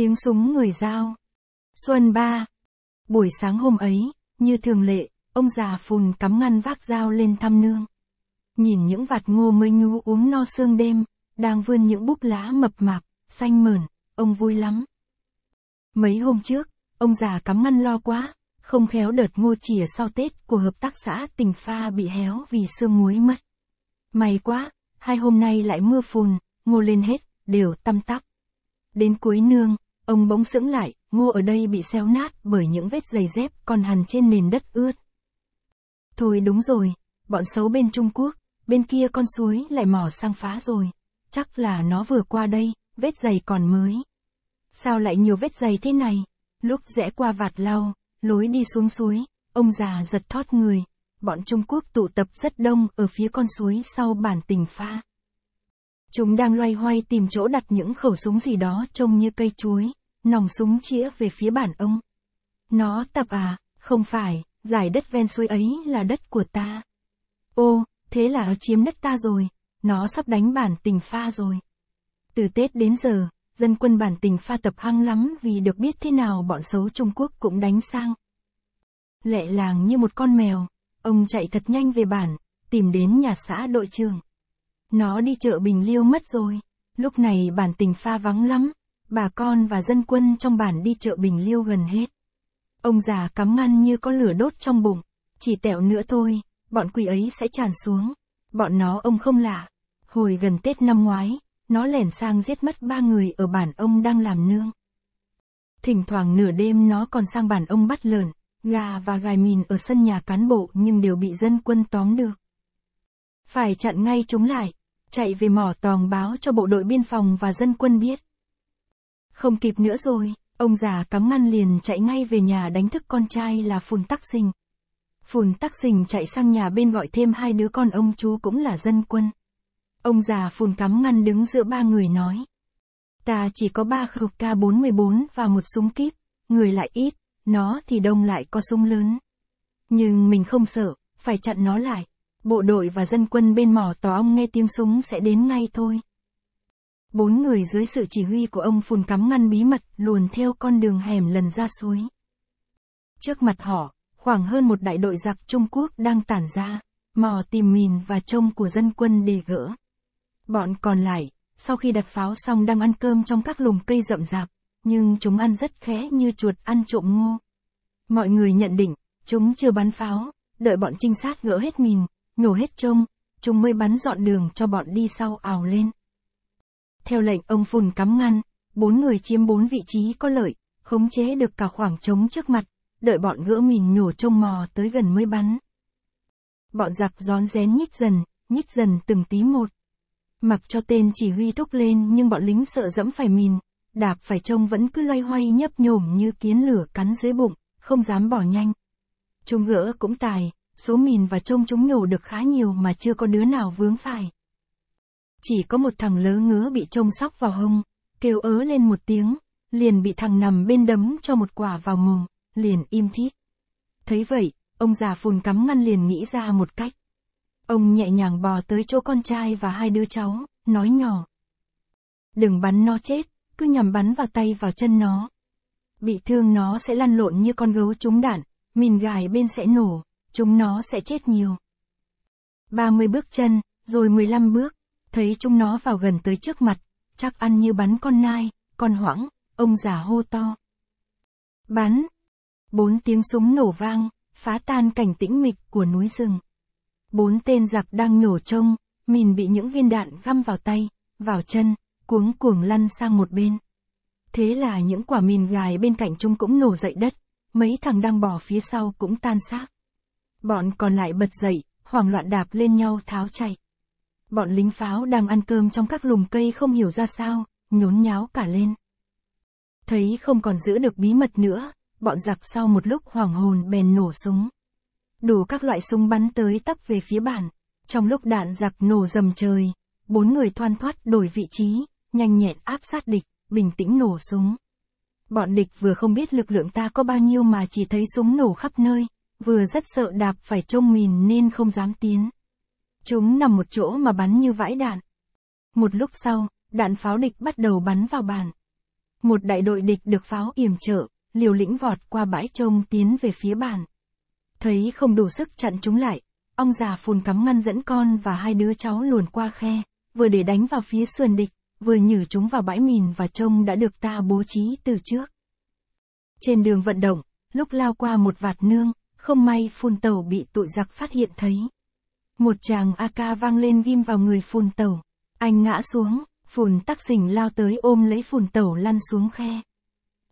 tiếng súng người giao. Xuân ba. Buổi sáng hôm ấy, như thường lệ, ông già phùn cắm ngăn vác dao lên thăm nương. Nhìn những vạt ngô mới nhu uống no sương đêm, đang vươn những búp lá mập mạp, xanh mờn, ông vui lắm. Mấy hôm trước, ông già cắm ngăn lo quá, không khéo đợt ngô chìa sau Tết của hợp tác xã Tình pha bị héo vì sương muối mất. May quá, hai hôm nay lại mưa phùn, ngô lên hết, đều tăm tắp. Đến cuối nương, Ông bỗng sững lại, ngô ở đây bị xéo nát bởi những vết giày dép còn hằn trên nền đất ướt. Thôi đúng rồi, bọn xấu bên Trung Quốc, bên kia con suối lại mò sang phá rồi. Chắc là nó vừa qua đây, vết giày còn mới. Sao lại nhiều vết giày thế này? Lúc rẽ qua vạt lau, lối đi xuống suối, ông già giật thót người. Bọn Trung Quốc tụ tập rất đông ở phía con suối sau bản tình pha. Chúng đang loay hoay tìm chỗ đặt những khẩu súng gì đó trông như cây chuối. Nòng súng chĩa về phía bản ông. Nó tập à, không phải, giải đất ven suối ấy là đất của ta. Ô, thế là nó chiếm đất ta rồi, nó sắp đánh bản tình pha rồi. Từ Tết đến giờ, dân quân bản tình pha tập hăng lắm vì được biết thế nào bọn xấu Trung Quốc cũng đánh sang. Lệ làng như một con mèo, ông chạy thật nhanh về bản, tìm đến nhà xã đội trường. Nó đi chợ Bình Liêu mất rồi, lúc này bản tình pha vắng lắm, Bà con và dân quân trong bản đi chợ Bình Liêu gần hết. Ông già cắm ngăn như có lửa đốt trong bụng. Chỉ tẹo nữa thôi, bọn quỷ ấy sẽ tràn xuống. Bọn nó ông không lạ. Hồi gần Tết năm ngoái, nó lẻn sang giết mất ba người ở bản ông đang làm nương. Thỉnh thoảng nửa đêm nó còn sang bản ông bắt lợn, gà và gài mìn ở sân nhà cán bộ nhưng đều bị dân quân tóm được. Phải chặn ngay chúng lại, chạy về mỏ tòng báo cho bộ đội biên phòng và dân quân biết. Không kịp nữa rồi, ông già cắm ngăn liền chạy ngay về nhà đánh thức con trai là Phùn Tắc Sình. Phùn Tắc Sình chạy sang nhà bên gọi thêm hai đứa con ông chú cũng là dân quân. Ông già Phùn cắm ngăn đứng giữa ba người nói. Ta chỉ có ba khẩu K-44 và một súng kíp, người lại ít, nó thì đông lại có súng lớn. Nhưng mình không sợ, phải chặn nó lại. Bộ đội và dân quân bên mỏ tòa ông nghe tiếng súng sẽ đến ngay thôi. Bốn người dưới sự chỉ huy của ông phun cắm ngăn bí mật, luồn theo con đường hẻm lần ra suối. Trước mặt họ, khoảng hơn một đại đội giặc Trung Quốc đang tản ra, mò tìm mìn và trông của dân quân để gỡ. Bọn còn lại, sau khi đặt pháo xong đang ăn cơm trong các lùm cây rậm rạp, nhưng chúng ăn rất khẽ như chuột ăn trộm ngô. Mọi người nhận định, chúng chưa bắn pháo, đợi bọn trinh sát gỡ hết mìn, nhổ hết trông, chúng mới bắn dọn đường cho bọn đi sau ảo lên. Theo lệnh ông Phùn cắm ngăn, bốn người chiếm bốn vị trí có lợi, khống chế được cả khoảng trống trước mặt, đợi bọn gỡ mình nhổ trông mò tới gần mới bắn. Bọn giặc rón rén nhích dần, nhích dần từng tí một. Mặc cho tên chỉ huy thúc lên nhưng bọn lính sợ dẫm phải mìn, đạp phải trông vẫn cứ loay hoay nhấp nhổm như kiến lửa cắn dưới bụng, không dám bỏ nhanh. Trông gỡ cũng tài, số mìn và trông chúng nhổ được khá nhiều mà chưa có đứa nào vướng phải. Chỉ có một thằng lớ ngứa bị trông sóc vào hông, kêu ớ lên một tiếng, liền bị thằng nằm bên đấm cho một quả vào mồm, liền im thít. Thấy vậy, ông già phùn cắm ngăn liền nghĩ ra một cách. Ông nhẹ nhàng bò tới chỗ con trai và hai đứa cháu, nói nhỏ. Đừng bắn nó chết, cứ nhằm bắn vào tay vào chân nó. Bị thương nó sẽ lăn lộn như con gấu trúng đạn, mìn gài bên sẽ nổ, chúng nó sẽ chết nhiều. 30 bước chân, rồi 15 bước, thấy chúng nó vào gần tới trước mặt, chắc ăn như bắn con nai, con hoảng, ông già hô to. Bắn! Bốn tiếng súng nổ vang, phá tan cảnh tĩnh mịch của núi rừng. Bốn tên giặc đang nhổ trông, mình bị những viên đạn găm vào tay, vào chân, cuống cuồng lăn sang một bên. Thế là những quả mìn gài bên cạnh chúng cũng nổ dậy đất, mấy thằng đang bò phía sau cũng tan xác. Bọn còn lại bật dậy, hoảng loạn đạp lên nhau tháo chạy bọn lính pháo đang ăn cơm trong các lùm cây không hiểu ra sao, nhốn nháo cả lên. Thấy không còn giữ được bí mật nữa, bọn giặc sau một lúc hoảng hồn bèn nổ súng. Đủ các loại súng bắn tới tấp về phía bản, trong lúc đạn giặc nổ rầm trời, bốn người thoan thoát đổi vị trí, nhanh nhẹn áp sát địch, bình tĩnh nổ súng. Bọn địch vừa không biết lực lượng ta có bao nhiêu mà chỉ thấy súng nổ khắp nơi, vừa rất sợ đạp phải trông mìn nên không dám tiến. Chúng nằm một chỗ mà bắn như vãi đạn. Một lúc sau, đạn pháo địch bắt đầu bắn vào bản. Một đại đội địch được pháo yểm trợ, liều lĩnh vọt qua bãi trông tiến về phía bản. Thấy không đủ sức chặn chúng lại, ông già phùn cắm ngăn dẫn con và hai đứa cháu luồn qua khe, vừa để đánh vào phía sườn địch, vừa nhử chúng vào bãi mìn và trông đã được ta bố trí từ trước. Trên đường vận động, lúc lao qua một vạt nương, không may phun tàu bị tụi giặc phát hiện thấy. Một chàng AK vang lên ghim vào người phùn tẩu. Anh ngã xuống, phùn tắc xỉnh lao tới ôm lấy phùn tẩu lăn xuống khe.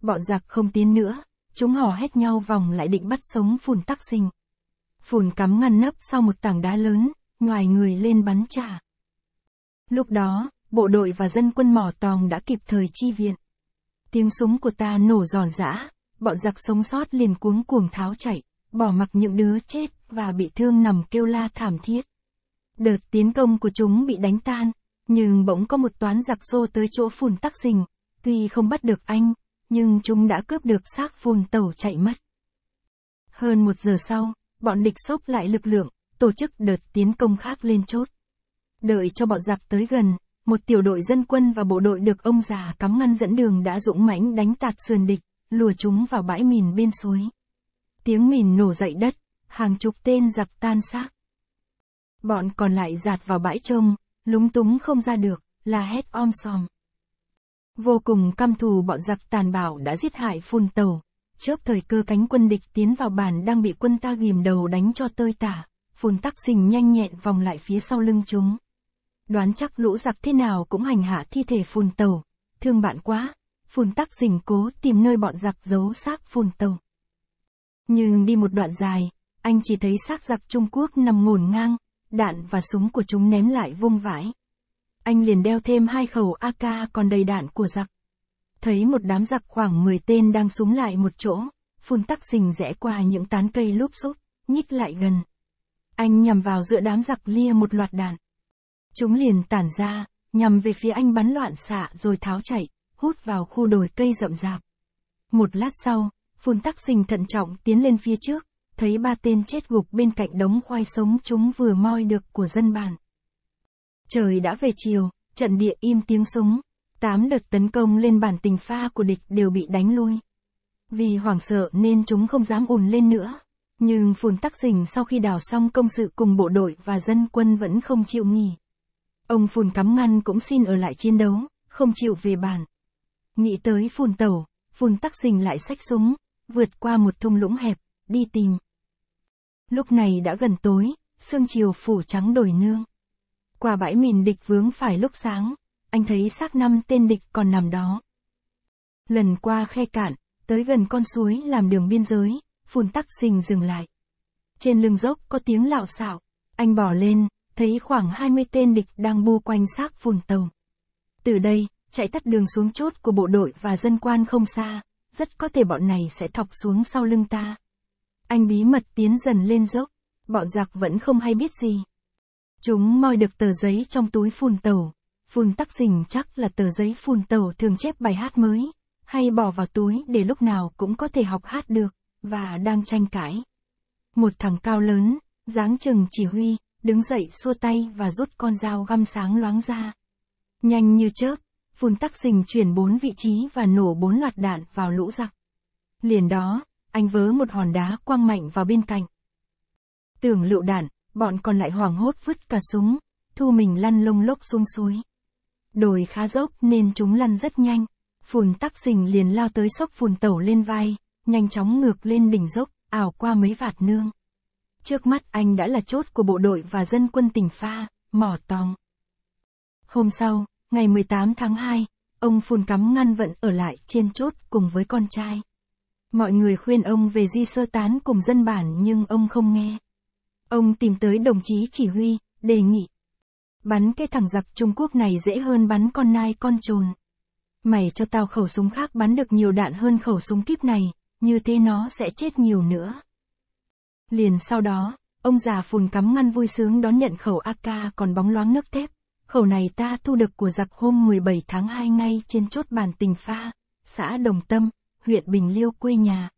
Bọn giặc không tiến nữa, chúng hò hét nhau vòng lại định bắt sống phùn tắc xỉnh. Phùn cắm ngăn nấp sau một tảng đá lớn, ngoài người lên bắn trả. Lúc đó, bộ đội và dân quân mỏ tòng đã kịp thời chi viện. Tiếng súng của ta nổ giòn giã, bọn giặc sống sót liền cuống cuồng tháo chạy, bỏ mặc những đứa chết và bị thương nằm kêu la thảm thiết. Đợt tiến công của chúng bị đánh tan, nhưng bỗng có một toán giặc xô tới chỗ phùn tắc sình, tuy không bắt được anh, nhưng chúng đã cướp được xác phùn tàu chạy mất. Hơn một giờ sau, bọn địch xốp lại lực lượng, tổ chức đợt tiến công khác lên chốt. Đợi cho bọn giặc tới gần, một tiểu đội dân quân và bộ đội được ông già cắm ngăn dẫn đường đã dũng mãnh đánh tạt sườn địch, lùa chúng vào bãi mìn bên suối. Tiếng mìn nổ dậy đất, hàng chục tên giặc tan xác. Bọn còn lại giạt vào bãi trông, lúng túng không ra được, là hét om sòm. Vô cùng căm thù bọn giặc tàn bạo đã giết hại phun tàu, chớp thời cơ cánh quân địch tiến vào bản đang bị quân ta ghim đầu đánh cho tơi tả, phun tắc xình nhanh nhẹn vòng lại phía sau lưng chúng. Đoán chắc lũ giặc thế nào cũng hành hạ thi thể phun tàu, thương bạn quá, phun tắc xình cố tìm nơi bọn giặc giấu xác phun tàu. Nhưng đi một đoạn dài, anh chỉ thấy xác giặc Trung Quốc nằm ngổn ngang, đạn và súng của chúng ném lại vung vãi. Anh liền đeo thêm hai khẩu AK còn đầy đạn của giặc. Thấy một đám giặc khoảng 10 tên đang súng lại một chỗ, phun tắc xình rẽ qua những tán cây lúp xúp, nhích lại gần. Anh nhằm vào giữa đám giặc lia một loạt đạn. Chúng liền tản ra, nhằm về phía anh bắn loạn xạ rồi tháo chạy, hút vào khu đồi cây rậm rạp. Một lát sau, phun tắc xình thận trọng tiến lên phía trước, thấy ba tên chết gục bên cạnh đống khoai sống chúng vừa moi được của dân bản. Trời đã về chiều, trận địa im tiếng súng, tám đợt tấn công lên bản tình pha của địch đều bị đánh lui. Vì hoảng sợ nên chúng không dám ùn lên nữa. Nhưng Phùn Tắc Dình sau khi đào xong công sự cùng bộ đội và dân quân vẫn không chịu nghỉ. Ông Phùn Cắm Ngăn cũng xin ở lại chiến đấu, không chịu về bản. Nghĩ tới Phùn Tẩu, Phùn Tắc Dình lại xách súng, vượt qua một thung lũng hẹp, đi tìm. Lúc này đã gần tối, sương chiều phủ trắng đồi nương. Qua bãi mìn địch vướng phải lúc sáng, anh thấy xác năm tên địch còn nằm đó. Lần qua khe cạn, tới gần con suối làm đường biên giới, phun tắc xình dừng lại. Trên lưng dốc có tiếng lạo xạo, anh bỏ lên, thấy khoảng 20 tên địch đang bu quanh xác phun tàu. Từ đây, chạy tắt đường xuống chốt của bộ đội và dân quan không xa, rất có thể bọn này sẽ thọc xuống sau lưng ta. Anh bí mật tiến dần lên dốc, bọn giặc vẫn không hay biết gì. Chúng moi được tờ giấy trong túi phun tàu. Phun tắc xình chắc là tờ giấy phun tàu thường chép bài hát mới, hay bỏ vào túi để lúc nào cũng có thể học hát được, và đang tranh cãi. Một thằng cao lớn, dáng chừng chỉ huy, đứng dậy xua tay và rút con dao găm sáng loáng ra. Nhanh như chớp, phun tắc xình chuyển bốn vị trí và nổ bốn loạt đạn vào lũ giặc. Liền đó, anh vớ một hòn đá quang mạnh vào bên cạnh. Tưởng lựu đạn, bọn còn lại hoảng hốt vứt cả súng, thu mình lăn lông lốc xuống suối. Đồi khá dốc nên chúng lăn rất nhanh, phùn tắc xình liền lao tới sốc phùn tẩu lên vai, nhanh chóng ngược lên đỉnh dốc, ảo qua mấy vạt nương. Trước mắt anh đã là chốt của bộ đội và dân quân tỉnh pha, mỏ tòng. Hôm sau, ngày 18 tháng 2, ông phùn cắm ngăn vận ở lại trên chốt cùng với con trai. Mọi người khuyên ông về di sơ tán cùng dân bản nhưng ông không nghe. Ông tìm tới đồng chí chỉ huy, đề nghị. Bắn cái thằng giặc Trung Quốc này dễ hơn bắn con nai con trồn. Mày cho tao khẩu súng khác bắn được nhiều đạn hơn khẩu súng kíp này, như thế nó sẽ chết nhiều nữa. Liền sau đó, ông già phùn cắm ngăn vui sướng đón nhận khẩu AK còn bóng loáng nước thép. Khẩu này ta thu được của giặc hôm 17 tháng 2 ngay trên chốt bàn tình pha, xã Đồng Tâm, huyện Bình Liêu quê nhà.